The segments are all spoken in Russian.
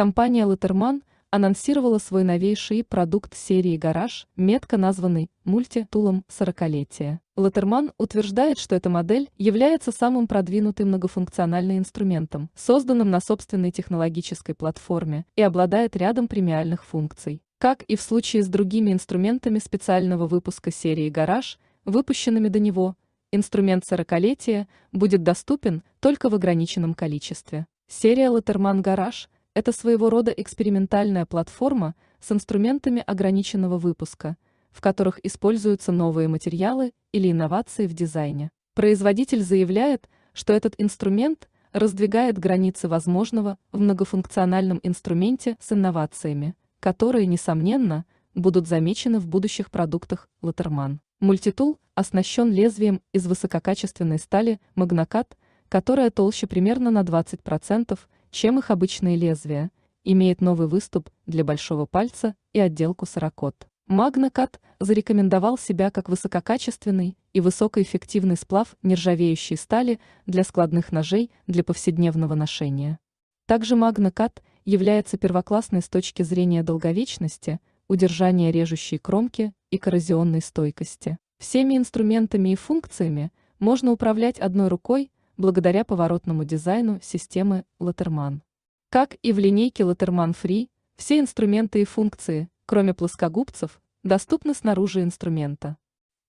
Компания Латерман анонсировала свой новейший продукт серии «Гараж», метко названный «Мультитулом 40-летия». Латерман утверждает, что эта модель является самым продвинутым многофункциональным инструментом, созданным на собственной технологической платформе и обладает рядом премиальных функций. Как и в случае с другими инструментами специального выпуска серии «Гараж», выпущенными до него, инструмент 40-летия будет доступен только в ограниченном количестве. Серия «Латерман Гараж» –– это своего рода экспериментальная платформа с инструментами ограниченного выпуска, в которых используются новые материалы или инновации в дизайне. Производитель заявляет, что этот инструмент раздвигает границы возможного в многофункциональном инструменте с инновациями, которые, несомненно, будут замечены в будущих продуктах Латерман. Мультитул оснащен лезвием из высококачественной стали Магнокат, которая толще примерно на 20% чем их обычные лезвия, имеет новый выступ для большого пальца и отделку сорокот. Магнокат зарекомендовал себя как высококачественный и высокоэффективный сплав нержавеющей стали для складных ножей для повседневного ношения. Также магнокат является первоклассной с точки зрения долговечности, удержания режущей кромки и коррозионной стойкости. Всеми инструментами и функциями можно управлять одной рукой – благодаря поворотному дизайну системы Латерман. Как и в линейке Латерман Free, все инструменты и функции, кроме плоскогубцев, доступны снаружи инструмента.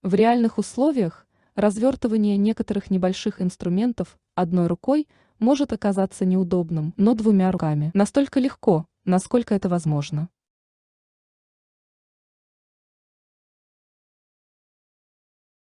В реальных условиях развертывание некоторых небольших инструментов одной рукой может оказаться неудобным, но двумя руками настолько легко, насколько это возможно.